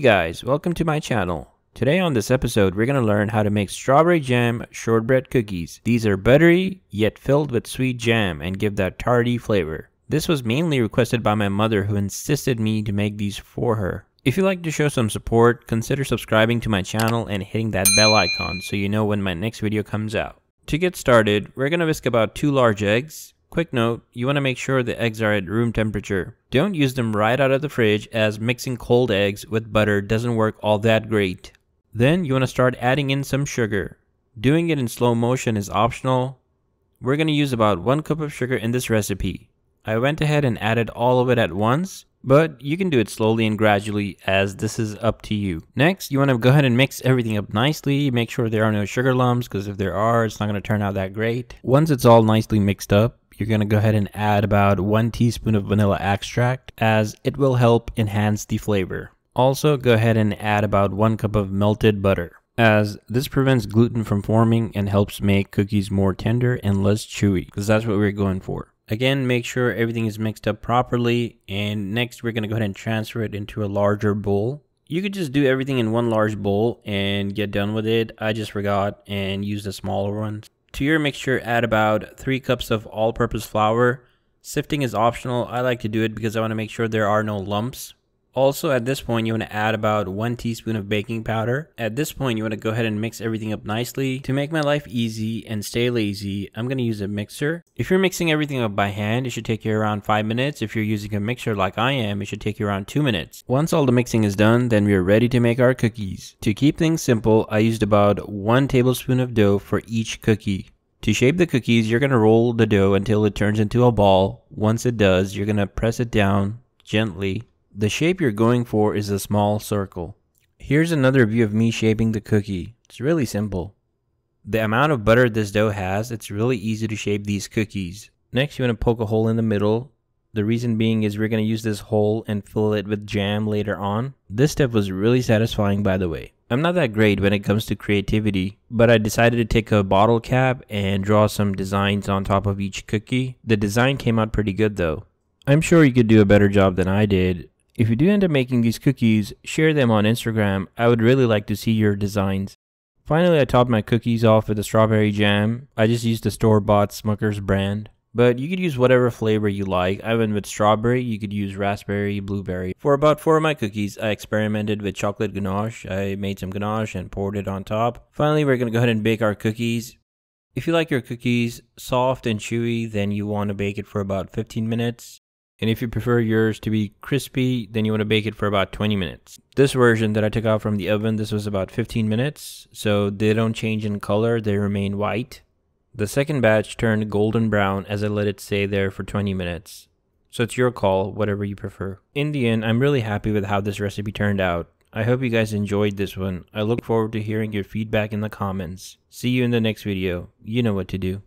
guys, welcome to my channel. Today on this episode, we're going to learn how to make strawberry jam shortbread cookies. These are buttery, yet filled with sweet jam and give that tarty flavor. This was mainly requested by my mother who insisted me to make these for her. If you'd like to show some support, consider subscribing to my channel and hitting that bell icon so you know when my next video comes out. To get started, we're going to whisk about 2 large eggs, Quick note, you want to make sure the eggs are at room temperature. Don't use them right out of the fridge as mixing cold eggs with butter doesn't work all that great. Then you want to start adding in some sugar. Doing it in slow motion is optional. We're going to use about 1 cup of sugar in this recipe. I went ahead and added all of it at once, but you can do it slowly and gradually as this is up to you. Next, you want to go ahead and mix everything up nicely. Make sure there are no sugar lumps because if there are, it's not going to turn out that great. Once it's all nicely mixed up, you're going to go ahead and add about 1 teaspoon of vanilla extract as it will help enhance the flavor. Also go ahead and add about 1 cup of melted butter as this prevents gluten from forming and helps make cookies more tender and less chewy because that's what we're going for. Again, make sure everything is mixed up properly and next we're going to go ahead and transfer it into a larger bowl you could just do everything in one large bowl and get done with it. I just forgot and used the smaller ones. To your mixture, add about 3 cups of all-purpose flour. Sifting is optional. I like to do it because I want to make sure there are no lumps. Also, at this point, you want to add about 1 teaspoon of baking powder. At this point, you want to go ahead and mix everything up nicely. To make my life easy and stay lazy, I'm going to use a mixer. If you're mixing everything up by hand, it should take you around 5 minutes. If you're using a mixer like I am, it should take you around 2 minutes. Once all the mixing is done, then we are ready to make our cookies. To keep things simple, I used about 1 tablespoon of dough for each cookie. To shape the cookies, you're going to roll the dough until it turns into a ball. Once it does, you're going to press it down gently the shape you're going for is a small circle. Here's another view of me shaping the cookie. It's really simple. The amount of butter this dough has, it's really easy to shape these cookies. Next, you want to poke a hole in the middle. The reason being is we're going to use this hole and fill it with jam later on. This step was really satisfying by the way. I'm not that great when it comes to creativity, but I decided to take a bottle cap and draw some designs on top of each cookie. The design came out pretty good though. I'm sure you could do a better job than I did, if you do end up making these cookies, share them on Instagram. I would really like to see your designs. Finally, I topped my cookies off with a strawberry jam. I just used the store-bought Smucker's brand. But you could use whatever flavor you like. I went with strawberry, you could use raspberry, blueberry. For about four of my cookies, I experimented with chocolate ganache. I made some ganache and poured it on top. Finally, we're gonna go ahead and bake our cookies. If you like your cookies soft and chewy, then you want to bake it for about 15 minutes. And if you prefer yours to be crispy, then you want to bake it for about 20 minutes. This version that I took out from the oven, this was about 15 minutes. So they don't change in color, they remain white. The second batch turned golden brown as I let it stay there for 20 minutes. So it's your call, whatever you prefer. In the end, I'm really happy with how this recipe turned out. I hope you guys enjoyed this one. I look forward to hearing your feedback in the comments. See you in the next video. You know what to do.